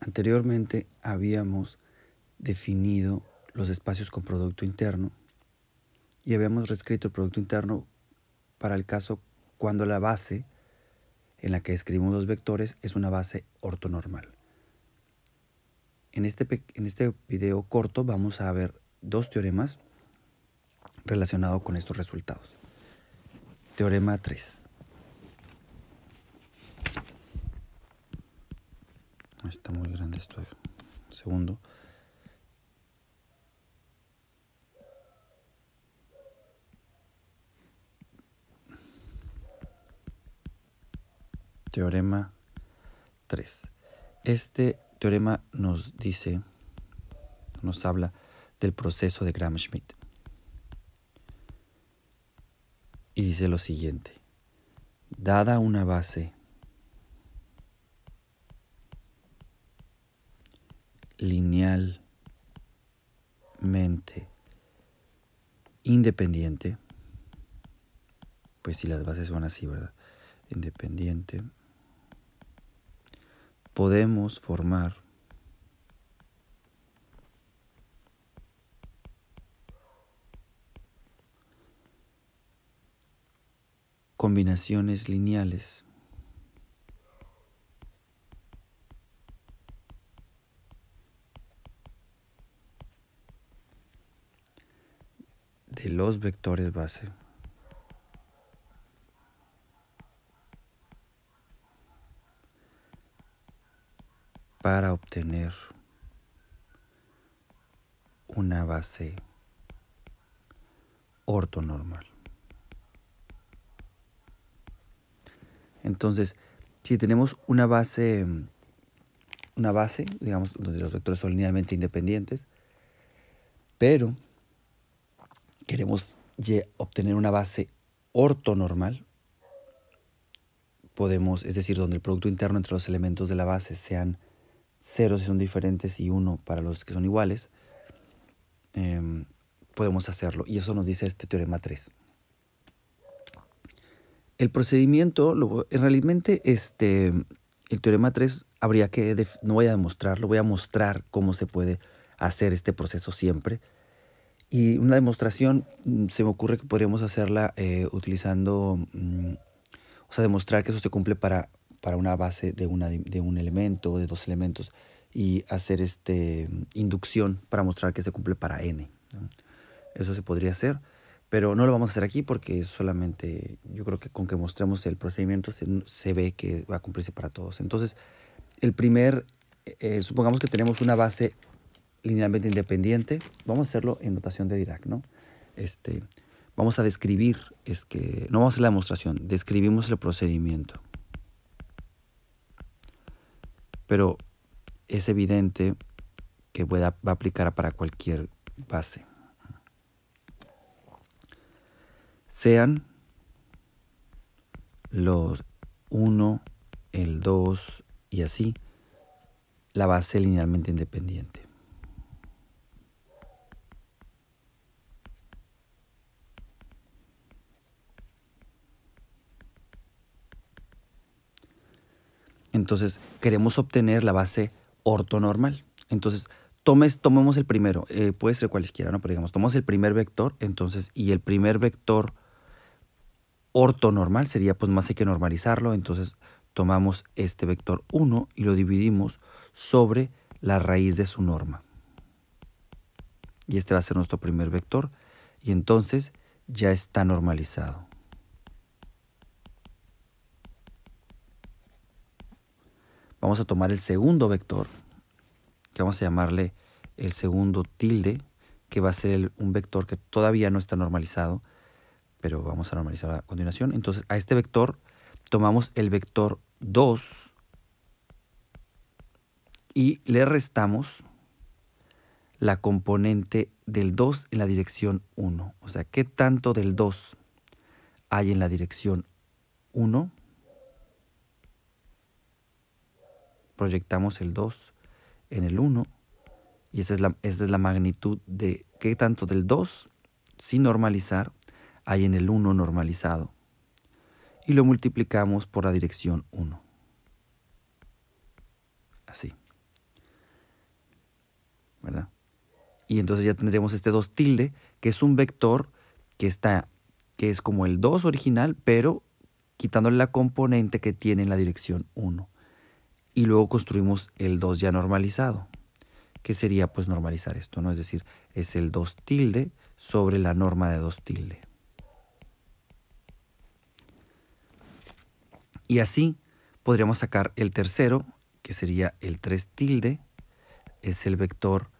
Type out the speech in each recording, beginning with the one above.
Anteriormente habíamos definido los espacios con Producto Interno y habíamos reescrito el Producto Interno para el caso cuando la base en la que escribimos los vectores es una base ortonormal. En este, en este video corto vamos a ver dos teoremas relacionados con estos resultados. Teorema 3. Está muy grande esto. Eh. Segundo. Teorema 3. Este teorema nos dice, nos habla del proceso de Gram-Schmidt. Y dice lo siguiente. Dada una base linealmente independiente, pues si las bases son así, ¿verdad? Independiente, podemos formar combinaciones lineales de los vectores base. para obtener una base ortonormal. Entonces, si tenemos una base, una base, digamos, donde los vectores son linealmente independientes, pero queremos obtener una base ortonormal, podemos, es decir, donde el producto interno entre los elementos de la base sean cero si son diferentes y uno para los que son iguales, em, podemos hacerlo. Y eso nos dice este teorema 3. El procedimiento, en realmente este, el teorema 3 habría que, no voy a demostrarlo, voy a mostrar cómo se puede hacer este proceso siempre y una demostración mm, se me ocurre que podríamos hacerla eh, utilizando, mm, o sea, demostrar que eso se cumple para, para una base de, una, de un elemento o de dos elementos y hacer este, mm, inducción para mostrar que se cumple para n. Eso se podría hacer, pero no lo vamos a hacer aquí porque solamente yo creo que con que mostremos el procedimiento se, se ve que va a cumplirse para todos. Entonces, el primer, eh, eh, supongamos que tenemos una base linealmente independiente, vamos a hacerlo en notación de Dirac, ¿no? Este, vamos a describir, es que, no vamos a hacer la demostración, describimos el procedimiento. Pero es evidente que va a aplicar para cualquier base. Sean los 1, el 2 y así la base linealmente independiente. Entonces, queremos obtener la base ortonormal. Entonces, tomes, tomemos el primero, eh, puede ser cualesquiera, ¿no? Pero digamos, tomamos el primer vector, entonces, y el primer vector ortonormal sería, pues más hay que normalizarlo, entonces tomamos este vector 1 y lo dividimos sobre la raíz de su norma. Y este va a ser nuestro primer vector, y entonces ya está normalizado. Vamos a tomar el segundo vector, que vamos a llamarle el segundo tilde, que va a ser un vector que todavía no está normalizado, pero vamos a normalizar a continuación. Entonces, a este vector tomamos el vector 2 y le restamos la componente del 2 en la dirección 1. O sea, ¿qué tanto del 2 hay en la dirección 1? proyectamos el 2 en el 1 y esa es la, la magnitud de qué tanto del 2 sin normalizar hay en el 1 normalizado y lo multiplicamos por la dirección 1. Así. ¿Verdad? Y entonces ya tendremos este 2 tilde, que es un vector que está que es como el 2 original, pero quitándole la componente que tiene en la dirección 1 y luego construimos el 2 ya normalizado, que sería pues normalizar esto, ¿no? Es decir, es el 2 tilde sobre la norma de 2 tilde. Y así podríamos sacar el tercero, que sería el 3 tilde, es el vector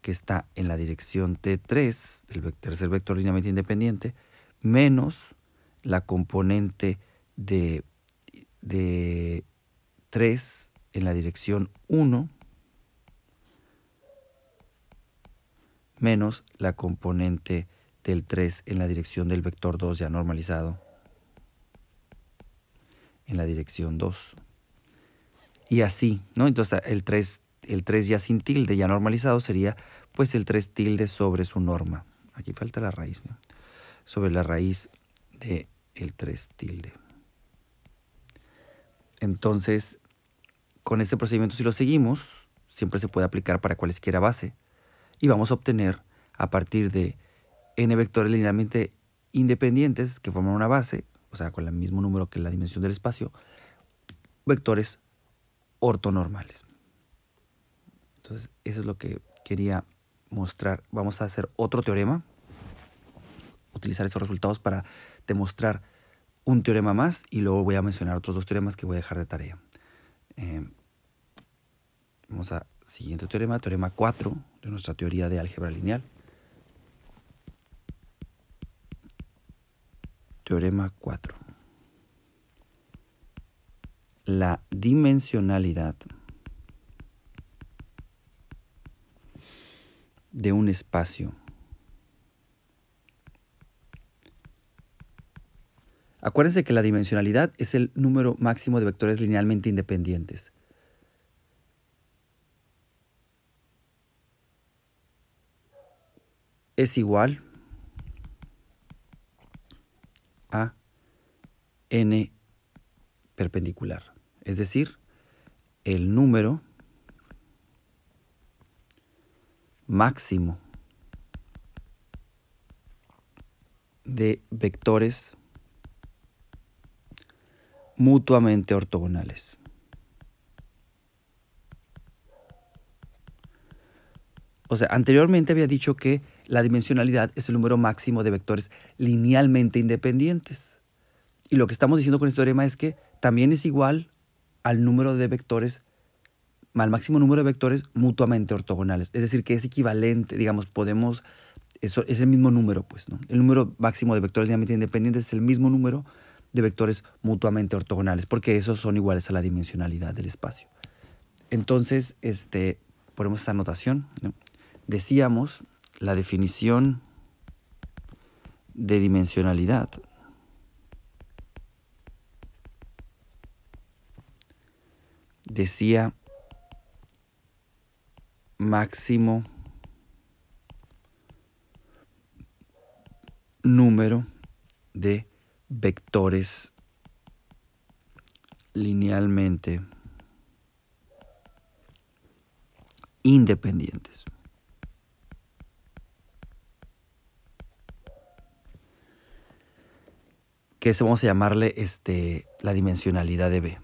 que está en la dirección T3, el tercer vector linealmente independiente, menos la componente de, de 3 en la dirección 1 menos la componente del 3 en la dirección del vector 2 ya normalizado en la dirección 2. Y así, ¿no? Entonces el 3, el 3 ya sin tilde, ya normalizado, sería pues el 3 tilde sobre su norma. Aquí falta la raíz, ¿no? Sobre la raíz de 3 tilde. Entonces, con este procedimiento, si lo seguimos, siempre se puede aplicar para cualesquiera base y vamos a obtener a partir de n vectores linealmente independientes que forman una base, o sea, con el mismo número que la dimensión del espacio, vectores ortonormales. Entonces, eso es lo que quería mostrar. Vamos a hacer otro teorema, utilizar esos resultados para demostrar un teorema más y luego voy a mencionar otros dos teoremas que voy a dejar de tarea. Em, vamos a siguiente teorema, teorema 4 de nuestra teoría de álgebra lineal. Teorema 4. La dimensionalidad de un espacio Acuérdense que la dimensionalidad es el número máximo de vectores linealmente independientes. Es igual a n perpendicular, es decir, el número máximo de vectores mutuamente ortogonales. O sea, anteriormente había dicho que la dimensionalidad es el número máximo de vectores linealmente independientes. Y lo que estamos diciendo con este teorema es que también es igual al número de vectores, al máximo número de vectores mutuamente ortogonales. Es decir, que es equivalente, digamos, podemos, es el mismo número, pues, ¿no? El número máximo de vectores linealmente independientes es el mismo número de vectores mutuamente ortogonales, porque esos son iguales a la dimensionalidad del espacio. Entonces, este, ponemos esta anotación. Decíamos la definición de dimensionalidad decía máximo número de vectores linealmente independientes. que eso vamos a llamarle este, la dimensionalidad de B.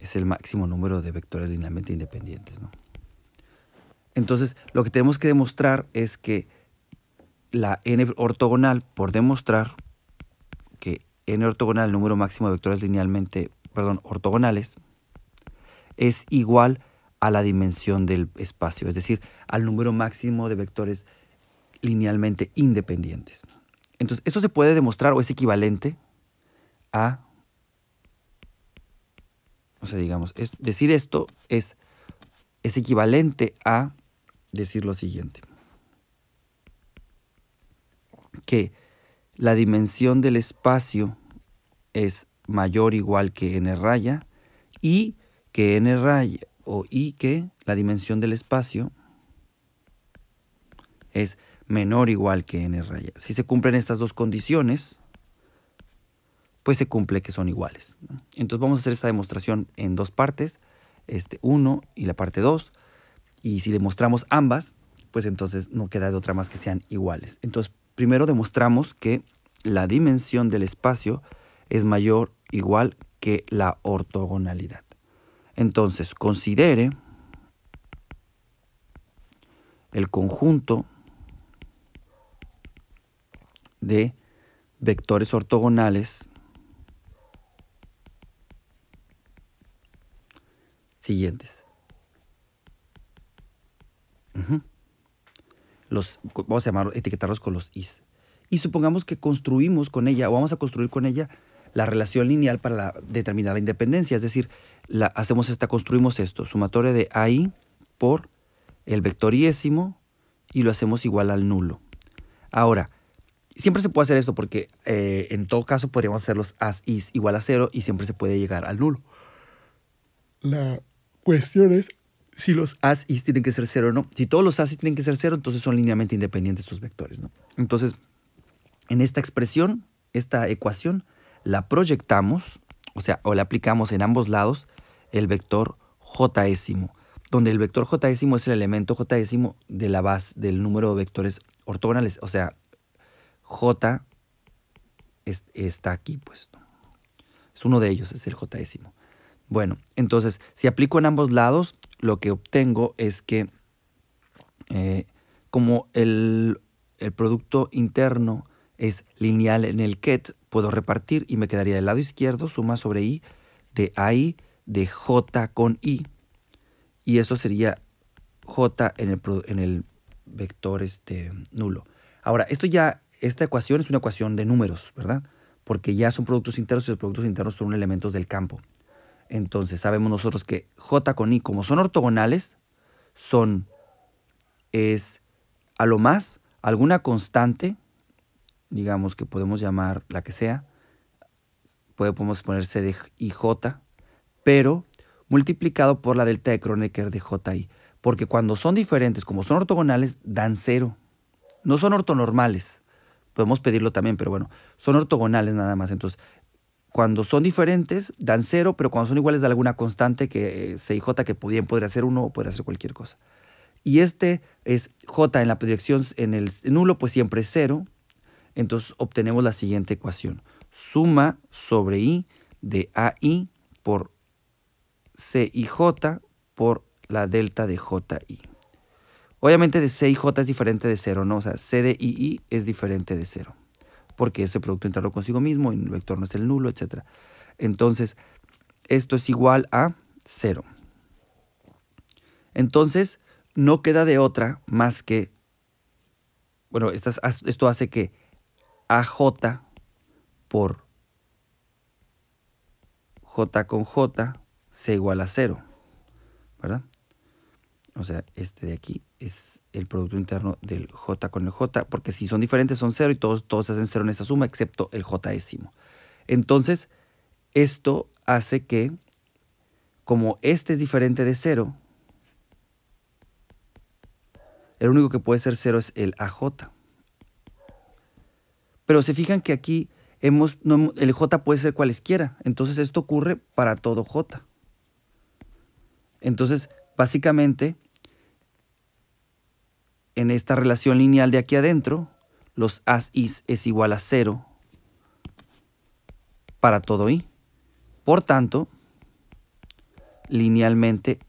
Es el máximo número de vectores linealmente independientes. Entonces, lo que tenemos que demostrar es que la n ortogonal, por demostrar, en ortogonal el número máximo de vectores linealmente, perdón, ortogonales, es igual a la dimensión del espacio, es decir, al número máximo de vectores linealmente independientes. Entonces, esto se puede demostrar o es equivalente a, o sea, digamos, decir esto es, es equivalente a decir lo siguiente, que la dimensión del espacio es mayor o igual que n raya y que n raya o y que la dimensión del espacio es menor o igual que n raya. Si se cumplen estas dos condiciones, pues se cumple que son iguales. Entonces vamos a hacer esta demostración en dos partes, este 1 y la parte 2, y si le mostramos ambas, pues entonces no queda de otra más que sean iguales. Entonces primero demostramos que la dimensión del espacio es mayor igual que la ortogonalidad. Entonces, considere el conjunto de vectores ortogonales siguientes vamos a llamar, etiquetarlos con los is. Y supongamos que construimos con ella, o vamos a construir con ella, la relación lineal para determinar la independencia. Es decir, hacemos esta, construimos esto, sumatoria de AI por el vector iésimo y lo hacemos igual al nulo. Ahora, siempre se puede hacer esto porque eh, en todo caso podríamos hacer los as is igual a cero y siempre se puede llegar al nulo. La cuestión es si los y tienen que ser cero no. Si todos los y tienen que ser cero, entonces son linealmente independientes sus vectores. ¿no? Entonces, en esta expresión, esta ecuación, la proyectamos, o sea, o la aplicamos en ambos lados el vector jésimo, donde el vector jésimo es el elemento jésimo de la base del número de vectores ortogonales, o sea, j está aquí, puesto. Es uno de ellos, es el jésimo. Bueno, entonces, si aplico en ambos lados, lo que obtengo es que eh, como el, producto interno es lineal en el ket, puedo repartir y me quedaría del lado izquierdo suma sobre i de i de j con i. Y eso sería j en el, en el vector este, nulo. Ahora, esto ya, esta ecuación es una ecuación de números, ¿verdad? Porque ya son productos internos y los productos internos son elementos del campo. Entonces sabemos nosotros que J con I, como son ortogonales, son, es a lo más alguna constante, digamos que podemos llamar la que sea, podemos poner C de IJ, pero multiplicado por la delta de Kronecker de JI. Porque cuando son diferentes, como son ortogonales, dan cero. No son ortonormales. Podemos pedirlo también, pero bueno, son ortogonales nada más. Entonces, cuando son diferentes, dan cero, pero cuando son iguales, da alguna constante que eh, y J, que podían, podría ser uno o podría ser cualquier cosa. Y este es J en la proyección en el nulo, pues siempre es cero. Entonces obtenemos la siguiente ecuación. Suma sobre I de AI por C J por la delta de JI. Obviamente de C y J es diferente de cero, ¿no? O sea, C de II es diferente de cero porque ese producto entró consigo mismo, y el vector no es el nulo, etc. Entonces, esto es igual a cero. Entonces, no queda de otra más que, bueno, esto hace que AJ por J con J sea igual a cero. ¿verdad? O sea, este de aquí es el Producto Interno del J con el J, porque si son diferentes son cero y todos, todos hacen cero en esta suma, excepto el J décimo. Entonces, esto hace que, como este es diferente de cero, el único que puede ser cero es el AJ. Pero se fijan que aquí hemos, el J puede ser cualesquiera, entonces esto ocurre para todo J. Entonces, básicamente, en esta relación lineal de aquí adentro, los as is es igual a cero para todo i. Por tanto, linealmente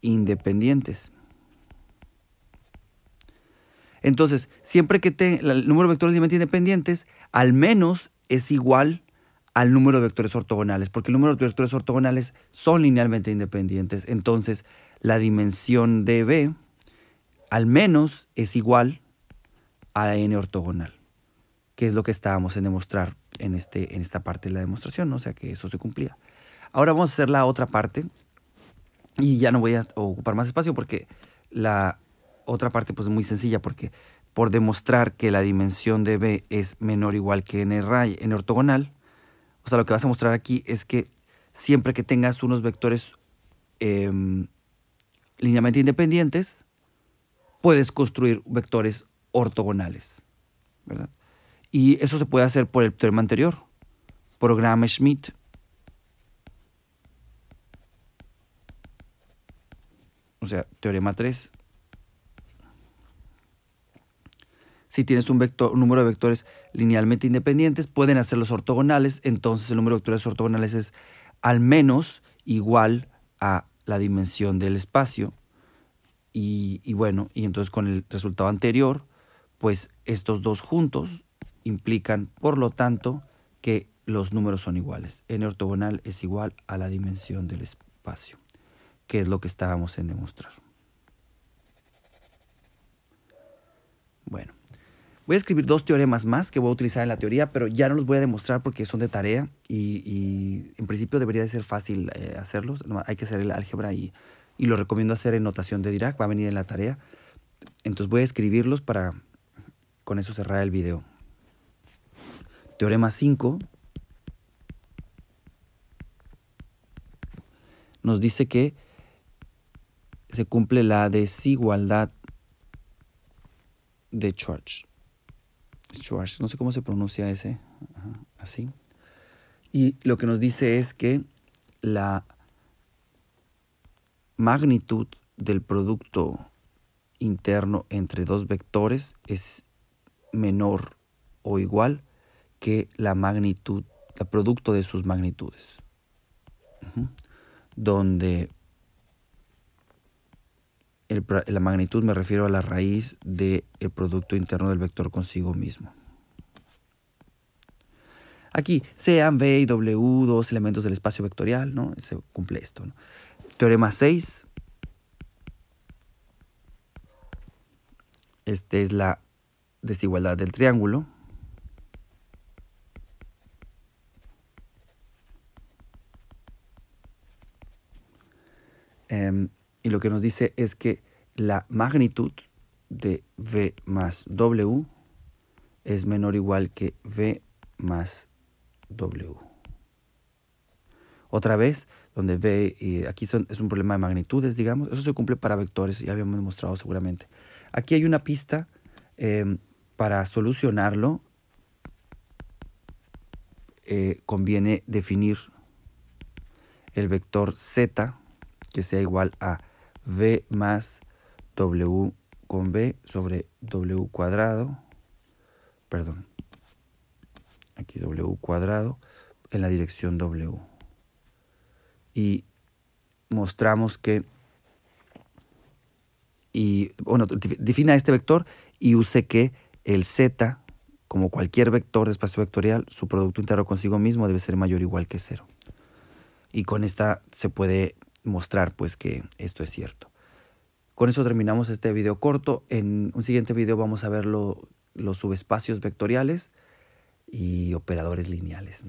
independientes. Entonces, siempre que el número de vectores linealmente independientes, al menos es igual al número de vectores ortogonales, porque el número de vectores ortogonales son linealmente independientes. Entonces, la dimensión de B al menos es igual a la n ortogonal, que es lo que estábamos en demostrar en, este, en esta parte de la demostración, o sea que eso se cumplía. Ahora vamos a hacer la otra parte y ya no voy a ocupar más espacio porque la otra parte pues es muy sencilla porque por demostrar que la dimensión de B es menor o igual que n ray en ortogonal, o sea, lo que vas a mostrar aquí es que siempre que tengas unos vectores em, linealmente independientes, puedes construir vectores ortogonales. ¿verdad? Y eso se puede hacer por el teorema anterior, programa schmidt O sea, teorema 3. Si tienes un, vector, un número de vectores linealmente independientes, pueden hacerlos ortogonales. Entonces el número de vectores ortogonales es al menos igual a la dimensión del espacio y, bueno, y entonces con el resultado anterior, pues estos dos juntos implican, por lo tanto, que los números son iguales. N ortogonal es igual a la dimensión del espacio, que es lo que estábamos en demostrar. Bueno, voy a escribir dos teoremas más que voy a utilizar en la teoría, pero ya no los voy a demostrar porque son de tarea y, en principio debería de ser fácil eh, hacerlos. hay que hacer el álgebra y y lo recomiendo hacer en notación de Dirac, va a venir en la tarea. Entonces voy a escribirlos para con eso cerrar el video. Teorema 5 nos dice que se cumple la desigualdad de Church no sé cómo se pronuncia ese, así. Y lo que nos dice es que la magnitud del producto interno entre dos vectores es menor o igual que la magnitud, el producto de sus magnitudes. Donde la magnitud me refiero a la raíz del el producto interno del vector consigo mismo. Aquí, sean v y W, dos elementos del espacio vectorial, ¿no? Se cumple esto. ¿no? Teorema 6. Esta es la desigualdad del triángulo. Em, y lo que nos dice es que la magnitud de V más W es menor o igual que V más W. Otra vez, donde ve, aquí es un problema de magnitudes, digamos, eso se cumple para vectores, ya habíamos demostrado seguramente. Aquí hay una pista em, para solucionarlo, eh, conviene definir el vector z que sea igual a v más w con b sobre w cuadrado, perdón, aquí w cuadrado en la dirección w y mostramos que, y bueno, defina este vector y use que el z, como cualquier vector de espacio vectorial, su producto interno consigo mismo debe ser mayor o igual que cero. Y con esta se puede mostrar pues que esto es cierto. Con eso terminamos este video corto. En un siguiente video vamos a ver los subespacios vectoriales y operadores lineales.